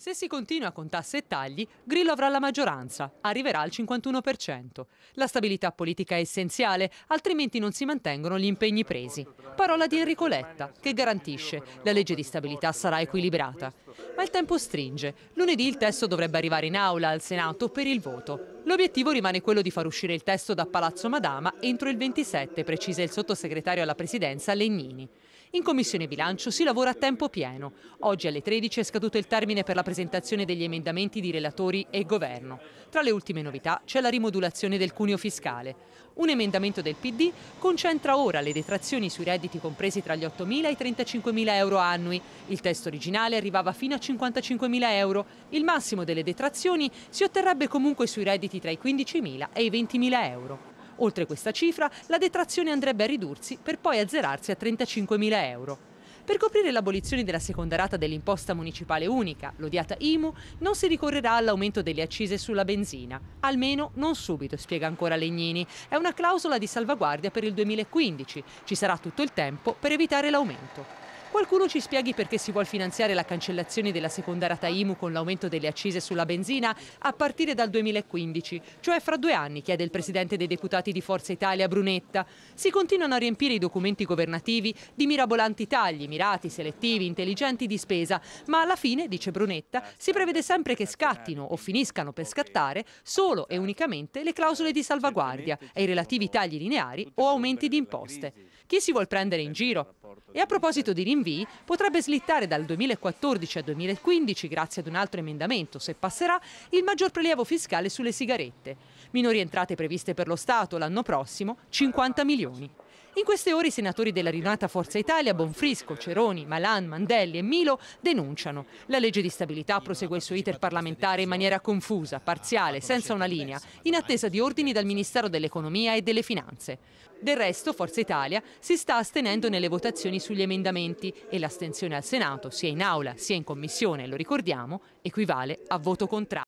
Se si continua con tasse e tagli, Grillo avrà la maggioranza, arriverà al 51%. La stabilità politica è essenziale, altrimenti non si mantengono gli impegni presi. Parola di Enrico Letta, che garantisce la legge di stabilità sarà equilibrata ma il tempo stringe. Lunedì il testo dovrebbe arrivare in aula al Senato per il voto. L'obiettivo rimane quello di far uscire il testo da Palazzo Madama entro il 27, precisa il sottosegretario alla Presidenza Legnini. In Commissione Bilancio si lavora a tempo pieno. Oggi alle 13 è scaduto il termine per la presentazione degli emendamenti di relatori e governo. Tra le ultime novità c'è la rimodulazione del cuneo fiscale. Un emendamento del PD concentra ora le detrazioni sui redditi compresi tra gli 8.000 e i 35.000 euro annui. Il testo originale arrivava fino fino a 55.000 euro. Il massimo delle detrazioni si otterrebbe comunque sui redditi tra i 15.000 e i 20.000 euro. Oltre questa cifra, la detrazione andrebbe a ridursi per poi azzerarsi a 35.000 euro. Per coprire l'abolizione della seconda rata dell'imposta municipale unica, l'odiata IMU, non si ricorrerà all'aumento delle accise sulla benzina. Almeno non subito, spiega ancora Legnini. È una clausola di salvaguardia per il 2015. Ci sarà tutto il tempo per evitare l'aumento. Qualcuno ci spieghi perché si vuole finanziare la cancellazione della seconda rata IMU con l'aumento delle accise sulla benzina a partire dal 2015, cioè fra due anni, chiede il presidente dei deputati di Forza Italia Brunetta. Si continuano a riempire i documenti governativi di mirabolanti tagli, mirati, selettivi, intelligenti di spesa, ma alla fine, dice Brunetta, si prevede sempre che scattino o finiscano per scattare solo e unicamente le clausole di salvaguardia e i relativi tagli lineari o aumenti di imposte. Chi si vuole prendere in giro? E a proposito di rinvio, rinvii potrebbe slittare dal 2014 al 2015, grazie ad un altro emendamento, se passerà, il maggior prelievo fiscale sulle sigarette. Minori entrate previste per lo Stato l'anno prossimo, 50 milioni. In queste ore i senatori della rinata Forza Italia, Bonfrisco, Ceroni, Malan, Mandelli e Milo denunciano. La legge di stabilità prosegue il suo iter parlamentare in maniera confusa, parziale, senza una linea, in attesa di ordini dal Ministero dell'Economia e delle Finanze. Del resto Forza Italia si sta astenendo nelle votazioni sugli emendamenti e l'astenzione al Senato, sia in aula sia in commissione, lo ricordiamo, equivale a voto contrario.